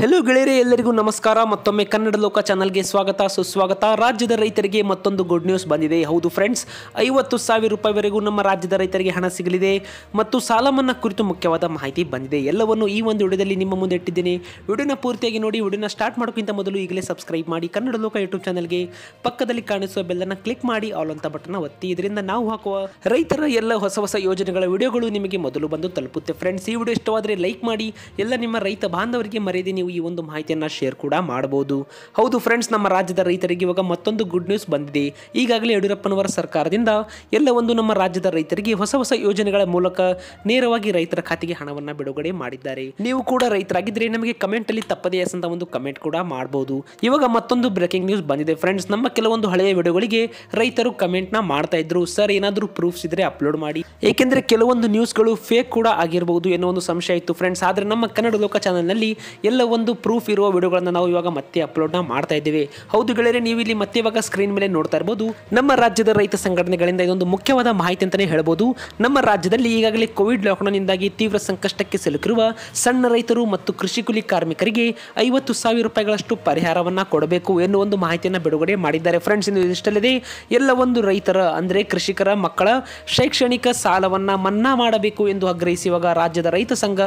hello ಗೆಳೆಯರೆ ಎಲ್ಲರಿಗೂ ನಮಸ್ಕಾರ ಮತ್ತೊಮ್ಮೆ ಕನ್ನಡ ಲೋಕ ಚಾನಲ್ಗೆ ಸ್ವಾಗತ ಸುಸ್ವಾಗತ ರಾಜ್ಯದ ರೈತರಿಗೆ ಮತ್ತೊಂದು ಗುಡ್ ನ್ಯೂಸ್ ಬಂದಿದೆ ಹೌದು ಫ್ರೆಂಡ್ಸ್ ಐವತ್ತು ಸಾವಿರ ರೂಪಾಯಿವರೆಗೂ ನಮ್ಮ ರಾಜ್ಯದ ರೈತರಿಗೆ ಹಣ ಸಿಗಲಿದೆ ಮತ್ತು ಸಾಲ ಮನ್ನಾ ಕುರಿತು ಮುಖ್ಯವಾದ ಮಾಹಿತಿ ಬಂದಿದೆ ಎಲ್ಲವನ್ನು ಈ ಒಂದು ವಿಡಿಯೋದಲ್ಲಿ ನಿಮ್ಮ ಮುಂದೆ ಇಟ್ಟಿದ್ದೇನೆ ವಿಡಿಯೋನ ಪೂರ್ತಿಯಾಗಿ ನೋಡಿ ವಿಡಿಯೋನ ಸ್ಟಾರ್ಟ್ ಮಾಡೋಕ್ಕಿಂತ ಮೊದಲು ಈಗಲೇ ಸಬ್ಸ್ಕ್ರೈಬ್ ಮಾಡಿ ಕನ್ನಡ ಲೋಕ ಯೂಟ್ಯೂಬ್ ಚಾನಲ್ಗೆ ಪಕ್ಕದಲ್ಲಿ ಕಾಣಿಸುವ ಬೆಲ್ಲನ್ನು ಕ್ಲಿಕ್ ಮಾಡಿ ಆಲ್ ಅಂತ ಬಟನ್ ಒತ್ತಿ ಇದರಿಂದ ನಾವು ಹಾಕುವ ರೈತರ ಎಲ್ಲ ಹೊಸ ಹೊಸ ಯೋಜನೆಗಳ ವಿಡಿಯೋಗಳು ನಿಮಗೆ ಮೊದಲು ಬಂದು ತಲುಪುತ್ತೆ ಫ್ರೆಂಡ್ಸ್ ಈ ವಿಡಿಯೋ ಇಷ್ಟವಾದರೆ ಲೈಕ್ ಮಾಡಿ ಎಲ್ಲ ನಿಮ್ಮ ರೈತ ಬಾಂಧವರಿಗೆ ಮರೆಯದೆ ನೀವು ಈ ಒಂದು ಮಾಹಿತಿಯನ್ನು ಶೇರ್ ಕೂಡ ಮಾಡಬಹುದು ಹೌದು ಫ್ರೆಂಡ್ಸ್ ನಮ್ಮ ರಾಜ್ಯದ ರೈತರಿಗೆ ಇವಾಗ ಮತ್ತೊಂದು ಗುಡ್ ನ್ಯೂಸ್ ಬಂದಿದೆ ಈಗಾಗಲೇ ಯಡಿಯೂರಪ್ಪನವರ ಸರ್ಕಾರದಿಂದ ಎಲ್ಲ ಒಂದು ನಮ್ಮ ರಾಜ್ಯದ ರೈತರಿಗೆ ಹೊಸ ಹೊಸ ಯೋಜನೆಗಳ ಮೂಲಕ ನೇರವಾಗಿ ರೈತರ ಖಾತೆಗೆ ಹಣವನ್ನು ಬಿಡುಗಡೆ ಮಾಡಿದ್ದಾರೆ ನೀವು ಕೂಡ ರೈತರಾಗಿದ್ದರೆ ನಮಗೆ ಕಮೆಂಟ್ ಅಲ್ಲಿ ತಪ್ಪದೇ ಎಸ್ ಒಂದು ಕಮೆಂಟ್ ಕೂಡ ಮಾಡಬಹುದು ಇವಾಗ ಮತ್ತೊಂದು ಬ್ರೇಕಿಂಗ್ ನ್ಯೂಸ್ ಬಂದಿದೆ ಫ್ರೆಂಡ್ಸ್ ನಮ್ಮ ಕೆಲವೊಂದು ಹಳೆಯ ವಿಡಿಯೋಗಳಿಗೆ ರೈತರು ಕಮೆಂಟ್ ನ ಮಾಡ್ತಾ ಇದ್ರು ಸರ್ ಏನಾದರೂ ಪ್ರೂಫ್ಸ್ ಇದ್ರೆ ಅಪ್ಲೋಡ್ ಮಾಡಿ ಏಕೆಂದರೆ ಕೆಲವೊಂದು ನ್ಯೂಸ್ಗಳು ಫೇಕ್ ಕೂಡ ಆಗಿರಬಹುದು ಎನ್ನುವ ಒಂದು ಸಂಶಯ ಇತ್ತು ಫ್ರೆಂಡ್ಸ್ ಆದ್ರೆ ನಮ್ಮ ಕನ್ನಡ ಲೋಕ ನಲ್ಲಿ ಎಲ್ಲ ಒಂದು ಪ್ರೂಫ್ ಇರುವ ವಿಡಿಯೋಗಳನ್ನು ನಾವು ಇವಾಗ ಮತ್ತೆ ಅಪ್ಲೋಡ್ನ ಮಾಡ್ತಾ ಇದ್ದೀವಿ ಹೌದು ಗೆಳೆಯರೆ ನೀವು ಇಲ್ಲಿ ಮತ್ತೆ ಇವಾಗ ಸ್ಕ್ರೀನ್ ಮೇಲೆ ನೋಡ್ತಾ ಇರ್ಬೋದು ನಮ್ಮ ರಾಜ್ಯದ ರೈತ ಸಂಘಟನೆಗಳಿಂದ ಇದೊಂದು ಮುಖ್ಯವಾದ ಮಾಹಿತಿ ಅಂತಲೇ ಹೇಳ್ಬೋದು ನಮ್ಮ ರಾಜ್ಯದಲ್ಲಿ ಈಗಾಗಲೇ ಕೋವಿಡ್ ಲಾಕ್ಡೌನ್ನಿಂದಾಗಿ ತೀವ್ರ ಸಂಕಷ್ಟಕ್ಕೆ ಸಿಲುಕಿರುವ ಸಣ್ಣ ರೈತರು ಮತ್ತು ಕೃಷಿ ಕುಲಿ ಕಾರ್ಮಿಕರಿಗೆ ಐವತ್ತು ಸಾವಿರ ರೂಪಾಯಿಗಳಷ್ಟು ಪರಿಹಾರವನ್ನು ಕೊಡಬೇಕು ಎನ್ನುವ ಒಂದು ಮಾಹಿತಿಯನ್ನು ಬಿಡುಗಡೆ ಮಾಡಿದ್ದಾರೆ ಫ್ರೆಂಡ್ಸ್ ಇಂದು ಇಷ್ಟಲ್ಲದೆ ಎಲ್ಲ ಒಂದು ರೈತರ ಅಂದರೆ ಕೃಷಿಕರ ಮಕ್ಕಳ ಶೈಕ್ಷಣಿಕ ಸಾಲವನ್ನು ಮನ್ನಾ ಮಾಡಬೇಕು ಎಂದು ಆಗ್ರಹಿಸಿ ಇವಾಗ ರಾಜ್ಯದ ರೈತ ಸಂಘ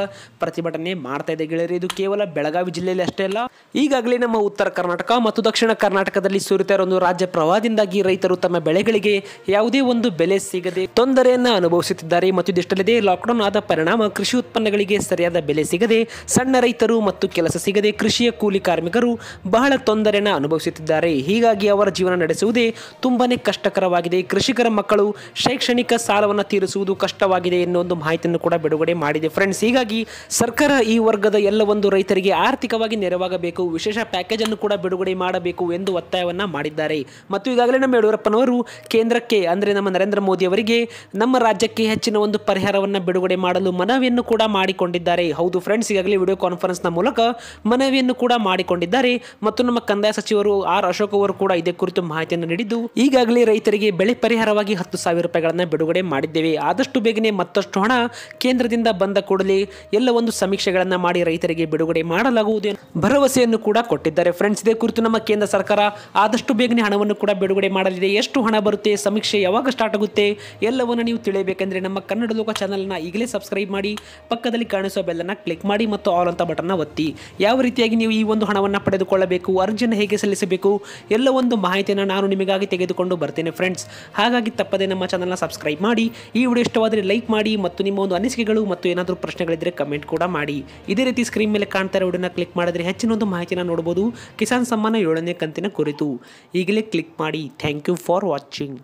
ಪ್ರತಿಭಟನೆ ಮಾಡ್ತಾ ಇದೆ ಗೆಳೆಯರು ಇದು ಕೇವಲ ಬೆಳಗಾವಿ ಬೆಳಗಾವಿ ಜಿಲ್ಲೆಯಲ್ಲಿ ಅಷ್ಟೇ ಅಲ್ಲ ಈಗಾಗಲೇ ನಮ್ಮ ಉತ್ತರ ಕರ್ನಾಟಕ ಮತ್ತು ದಕ್ಷಿಣ ಕರ್ನಾಟಕದಲ್ಲಿ ಸುರಿತಾ ಇರೋ ಒಂದು ರಾಜ್ಯ ಪ್ರವಾಹದಿಂದಾಗಿ ರೈತರು ತಮ್ಮ ಬೆಳೆಗಳಿಗೆ ಯಾವುದೇ ಒಂದು ಬೆಲೆ ಸಿಗದೆ ತೊಂದರೆಯನ್ನು ಅನುಭವಿಸುತ್ತಿದ್ದಾರೆ ಮತ್ತು ಇದಿಷ್ಟಲ್ಲದೆ ಲಾಕ್ಡೌನ್ ಆದ ಪರಿಣಾಮ ಕೃಷಿ ಉತ್ಪನ್ನಗಳಿಗೆ ಸರಿಯಾದ ಬೆಲೆ ಸಿಗದೆ ಸಣ್ಣ ರೈತರು ಮತ್ತು ಕೆಲಸ ಸಿಗದೆ ಕೃಷಿಯ ಕೂಲಿ ಕಾರ್ಮಿಕರು ಬಹಳ ತೊಂದರೆಯನ್ನು ಅನುಭವಿಸುತ್ತಿದ್ದಾರೆ ಹೀಗಾಗಿ ಅವರ ಜೀವನ ನಡೆಸುವುದೇ ತುಂಬಾನೇ ಕಷ್ಟಕರವಾಗಿದೆ ಕೃಷಿಕರ ಮಕ್ಕಳು ಶೈಕ್ಷಣಿಕ ಸಾಲವನ್ನು ತೀರಿಸುವುದು ಕಷ್ಟವಾಗಿದೆ ಎನ್ನುವ ಒಂದು ಮಾಹಿತಿಯನ್ನು ಕೂಡ ಬಿಡುಗಡೆ ಮಾಡಿದೆ ಫ್ರೆಂಡ್ಸ್ ಹೀಗಾಗಿ ಸರ್ಕಾರ ಈ ವರ್ಗದ ಎಲ್ಲ ಒಂದು ರೈತರಿಗೆ ಆರ್ಥಿಕವಾಗಿ ನೆರವಾಗಬೇಕು ವಿಶೇಷ ಪ್ಯಾಕೇಜ್ ಅನ್ನು ಕೂಡ ಬಿಡುಗಡೆ ಮಾಡಬೇಕು ಎಂದು ಒತ್ತಾಯವನ್ನು ಮಾಡಿದ್ದಾರೆ ಮತ್ತು ಈಗಾಗಲೇ ನಮ್ಮ ಯಡಿಯೂರಪ್ಪನವರು ಕೇಂದ್ರಕ್ಕೆ ಅಂದರೆ ನಮ್ಮ ನರೇಂದ್ರ ಮೋದಿ ಅವರಿಗೆ ನಮ್ಮ ರಾಜ್ಯಕ್ಕೆ ಹೆಚ್ಚಿನ ಒಂದು ಪರಿಹಾರವನ್ನು ಬಿಡುಗಡೆ ಮಾಡಲು ಮನವಿಯನ್ನು ಕೂಡ ಮಾಡಿಕೊಂಡಿದ್ದಾರೆ ಹೌದು ಫ್ರೆಂಡ್ಸ್ ಈಗಾಗಲೇ ವಿಡಿಯೋ ಕಾನ್ಫರೆನ್ಸ್ನ ಮೂಲಕ ಮನವಿಯನ್ನು ಕೂಡ ಮಾಡಿಕೊಂಡಿದ್ದಾರೆ ಮತ್ತು ನಮ್ಮ ಕಂದಾಯ ಸಚಿವರು ಆರ್ ಅಶೋಕ್ ಅವರು ಕೂಡ ಇದೇ ಕುರಿತು ಮಾಹಿತಿಯನ್ನು ನೀಡಿದ್ದು ಈಗಾಗಲೇ ರೈತರಿಗೆ ಬೆಳೆ ಪರಿಹಾರವಾಗಿ ಹತ್ತು ಸಾವಿರ ರೂಪಾಯಿಗಳನ್ನು ಬಿಡುಗಡೆ ಮಾಡಿದ್ದೇವೆ ಆದಷ್ಟು ಬೇಗನೆ ಮತ್ತಷ್ಟು ಹಣ ಕೇಂದ್ರದಿಂದ ಬಂದ ಕೂಡಲೇ ಎಲ್ಲ ಒಂದು ಸಮೀಕ್ಷೆಗಳನ್ನು ಮಾಡಿ ರೈತರಿಗೆ ಬಿಡುಗಡೆ ಮಾಡಲು ಭರವಸೆಯನ್ನು ಕೂಡ ಕೊಟ್ಟಿದ್ದಾರೆ ಫ್ರೆಂಡ್ಸ್ ಇದೇ ಕುರಿತು ನಮ್ಮ ಕೇಂದ್ರ ಸರ್ಕಾರ ಆದಷ್ಟು ಬೇಗನೆ ಹಣವನ್ನು ಕೂಡ ಬಿಡುಗಡೆ ಮಾಡಲಿದೆ ಎಷ್ಟು ಹಣ ಬರುತ್ತೆ ಸಮೀಕ್ಷೆ ಯಾವಾಗ ಸ್ಟಾರ್ಟ್ ಆಗುತ್ತೆ ಎಲ್ಲವನ್ನು ನೀವು ತಿಳಿಯಬೇಕೆಂದರೆ ನಮ್ಮ ಕನ್ನಡ ಲೋಕ ಚಾನಲ್ನ ಈಗಲೇ ಸಬ್ಸ್ಕ್ರೈಬ್ ಮಾಡಿ ಪಕ್ಕದಲ್ಲಿ ಕಾಣಿಸುವ ಬೆಲ್ಲನ್ನು ಕ್ಲಿಕ್ ಮಾಡಿ ಮತ್ತು ಆಲ್ ಅಂತ ಬಟನ್ನ ಒತ್ತಿ ಯಾವ ರೀತಿಯಾಗಿ ನೀವು ಈ ಒಂದು ಹಣವನ್ನು ಪಡೆದುಕೊಳ್ಳಬೇಕು ಅರ್ಜಿಯನ್ನು ಹೇಗೆ ಸಲ್ಲಿಸಬೇಕು ಎಲ್ಲ ಒಂದು ಮಾಹಿತಿಯನ್ನು ನಾನು ನಿಮಗಾಗಿ ತೆಗೆದುಕೊಂಡು ಬರ್ತೇನೆ ಫ್ರೆಂಡ್ಸ್ ಹಾಗಾಗಿ ತಪ್ಪದೆ ನಮ್ಮ ಚಾನಲ್ನ ಸಬ್ಸ್ಕ್ರೈಬ್ ಮಾಡಿ ಈ ವಿಡಿಯೋ ಇಷ್ಟವಾದರೆ ಲೈಕ್ ಮಾಡಿ ಮತ್ತು ನಿಮ್ಮ ಒಂದು ಅನಿಸಿಕೆಗಳು ಮತ್ತು ಏನಾದರೂ ಪ್ರಶ್ನೆಗಳಿದ್ದರೆ ಕಮೆಂಟ್ ಕೂಡ ಮಾಡಿ ಇದೇ ರೀತಿ ಸ್ಕ್ರೀನ್ ಮೇಲೆ ಕಾಣ್ತಾರೆ ಇರೋ ಕ್ಲಿಕ್ ಮಾಡಿದ್ರೆ ಹೆಚ್ಚಿನ ಒಂದು ಮಾಹಿತಿನ ನೋಡ್ಬೋದು ಕಿಸಾನ್ ಸಮ್ಮಾನ ಏಳನೇ ಕಂತಿನ ಕುರಿತು ಈಗಲೇ ಕ್ಲಿಕ್ ಮಾಡಿ ಥ್ಯಾಂಕ್ ಯು ಫಾರ್ ವಾಚಿಂಗ್